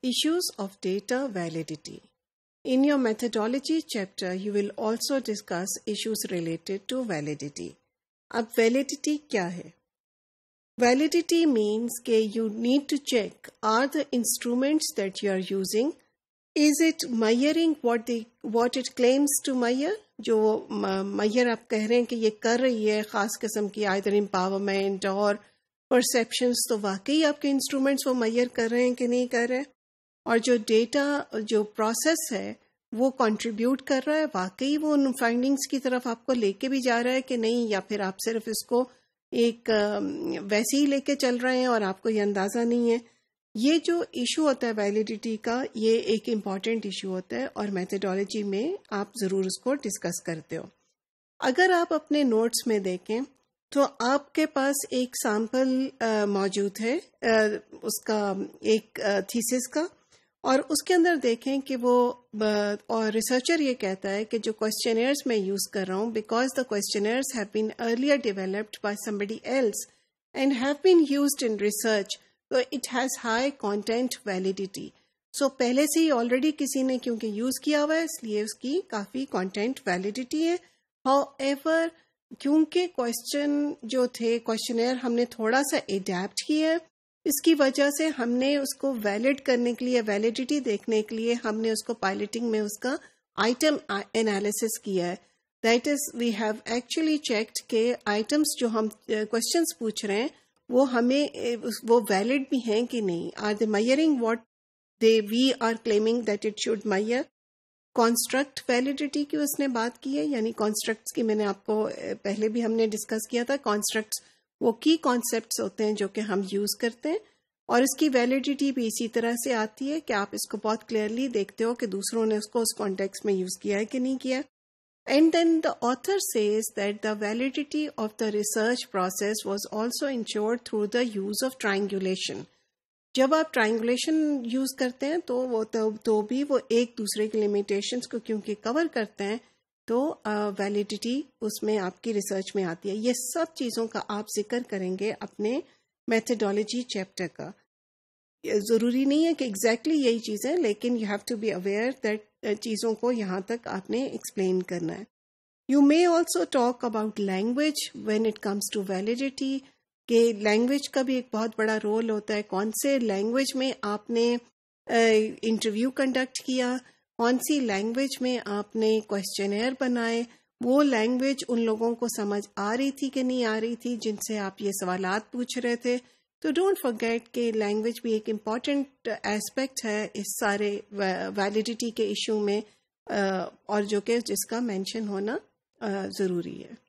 Issues of data validity. In your methodology chapter, you will also discuss issues related to validity. अब validity क्या है Validity means के you need to check are the instruments that you are using is it measuring what the what it claims to measure जो measure आप कह रहे हैं कि ये कर रही है खास किस्म की either empowerment or perceptions तो वाकई आपके instruments वो measure कर रहे हैं कि नहीं कर रहे और जो डेटा जो प्रोसेस है वो कंट्रीब्यूट कर रहा है वाकई वो उन फाइंडिंग्स की तरफ आपको लेके भी जा रहा है कि नहीं या फिर आप सिर्फ इसको एक वैसे ही लेके चल रहे हैं और आपको ये अंदाज़ा नहीं है ये जो इशू होता है वैलिडिटी का ये एक इम्पॉर्टेंट इशू होता है और मैथडोलॉजी में आप ज़रूर उसको डिस्कस करते हो अगर आप अपने नोट्स में देखें तो आपके पास एक सैम्पल मौजूद है आ, उसका एक थीसिस का और उसके अंदर देखें कि वो और रिसर्चर ये कहता है कि जो क्वेश्चनर्स मैं यूज़ कर रहा हूँ because the questioners have been earlier developed by somebody else and have been used in research तो it has high content validity so पहले से ही ऑलरेडी किसी ने क्योंकि यूज़ किया हुआ है इसलिए उसकी काफ़ी कॉन्टेंट वैलिडिटी है हाउ एवर क्योंकि क्वेश्चन जो थे क्वेश्चनर हमने थोड़ा सा एडेप्ट किया है इसकी वजह से हमने उसको वैलिड करने के लिए वैलिडिटी देखने के लिए हमने उसको पायलटिंग में उसका आइटम एनालिसिस किया है that is we have actually checked के आइटम्स जो हम क्वेश्चन uh, पूछ रहे हैं वो हमें वो वैलिड भी हैं कि नहीं are they measuring what they we are claiming that it should measure construct validity की उसने बात की है यानी कॉन्स्ट्रक्ट की मैंने आपको पहले भी हमने डिस्कस किया था कॉन्स्ट्रक्ट्स वो की कॉन्सेप्ट होते हैं जो कि हम यूज करते हैं और इसकी वैलिडिटी भी इसी तरह से आती है कि आप इसको बहुत क्लियरली देखते हो कि दूसरों ने उसको उस कॉन्टेक्स्ट में यूज किया है कि नहीं किया and then the author says validity of the research process was also was through the use of triangulation जब आप ट्राइंगुलेशन यूज करते हैं तो वो तो, तो भी वो एक दूसरे की लिमिटेशन को क्योंकि कवर करते हैं तो वैलिडिटी उसमें आपकी रिसर्च में आती है ये सब चीज़ों का आप जिक्र करेंगे अपने मेथडोलॉजी चैप्टर का ज़रूरी नहीं है कि एग्जैक्टली exactly यही चीजें लेकिन you have to be aware that चीज़ों को यहाँ तक आपने एक्सप्लेन करना है you may also talk about language when it comes to validity के लैंग्वेज का भी एक बहुत बड़ा रोल होता है कौन से लैंग्वेज में आपने इंटरव्यू कंडक्ट किया कौन सी लैंग्वेज में आपने क्वेश्चनर बनाए वो लैंग्वेज उन लोगों को समझ आ रही थी कि नहीं आ रही थी जिनसे आप ये सवाल पूछ रहे थे तो डोंट फॉरगेट कि लैंग्वेज भी एक इम्पॉर्टेंट एस्पेक्ट है इस सारे वैलिडिटी के इशू में और जो कि जिसका मेंशन होना ज़रूरी है